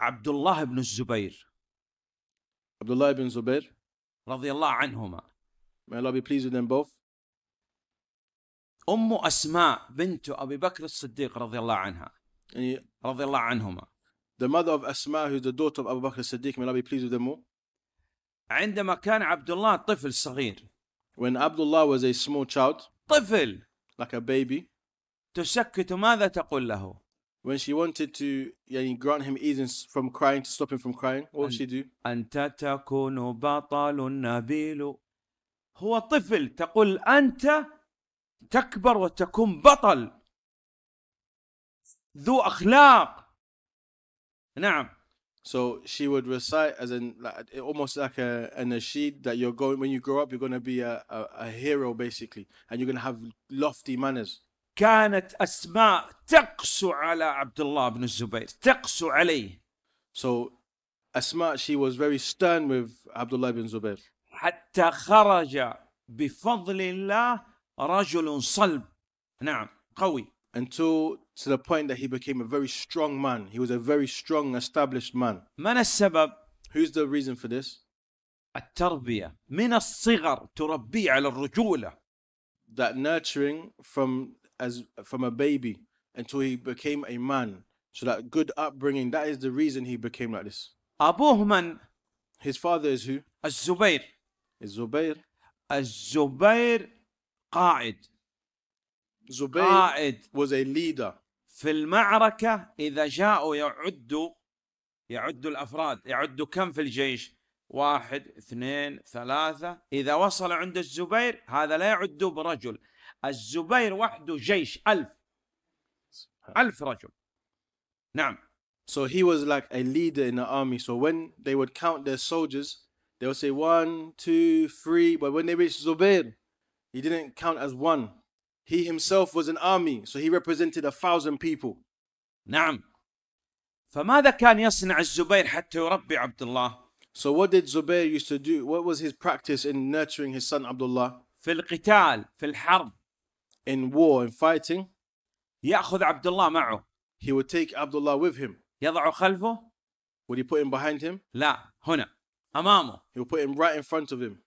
عبد الله بن الزبير عبد الله بن الزبير رضي الله عنهما may Allah be pleased with them both أم أسماء بنت أبي بكر الصديق رضي الله عنها يعني رضي الله عنهما the mother of Asma who is the daughter of Abu Bakr الصديق siddiq may Allah be pleased with them all عندما كان عبد الله طفل صغير when Abdullah was a small child طفل like a baby تسكت ماذا تقول له when she wanted to yeah, grant him ease from crying to stop him from crying, what would she do? أنت تكون بطل نبيل هو طفل تقول أنت تكبر وتكون بطل ذو أخلاق نعم So she would recite as in like, almost like a, a nasheed that you're going when you grow up you're going to be a, a, a hero basically and you're going to have lofty manners كانت أسماء تقسو على عبد الله بن الزبير تقسو عليه So Asma, she was very stern with Abdullah bin Zubair. حتى خرج بفضل الله رجل صلب نعم قوي until to the point that he became a very strong man. He was a very strong, established man. من السبب؟ Who's the reason for this? التربية من الصغر تربي على الرجولة. That nurturing from as from a baby until he became a man. So that good upbringing, that is the reason he became like this. أبوه من؟ His father is who? الزبير. الزبير. الزبير قائد. زبير قاعد. was a leader. في المعركة إذا جاءوا يعدوا يعدوا الأفراد يعدوا كم في الجيش؟ واحد اثنين ثلاثة إذا وصل عند الزبير هذا لا يعد برجل الزبير وحده جيش ألف ألف رجل نعم So he was like a leader in the army. So when they would count their soldiers, they would say one, two, three. But when they reached Zubair, he didn't count as one. He himself was an army, so he represented a thousand people. نعم. فماذا كان يصنع الزبير حتى يربي عبد الله؟ So what did Zubair used to do? What was his practice in nurturing his son Abdullah? في القتال في الحرب in war and fighting ياخذ عبد الله معه he would take Abdullah with him يضعه خلفه would he put him behind him لا هنا امامه he would put him right in front of him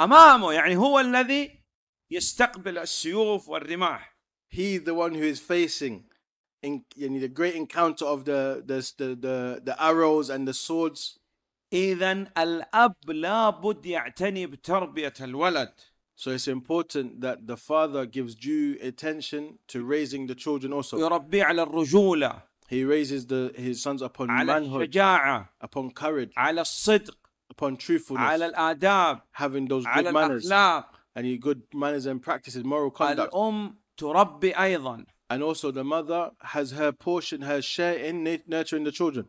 امامه يعني هو الذي يستقبل السيوف والرماح he the one who is facing in, يعني the great encounter of the the the the, the arrows and the swords إذا الأب لابد يعتني بتربية الولد so it's important that the father gives due attention to raising the children also. He raises the, his sons upon manhood, upon courage, upon truthfulness, having those good manners and good manners and practices, moral conduct. Um and also the mother has her portion, her share in nurturing the children.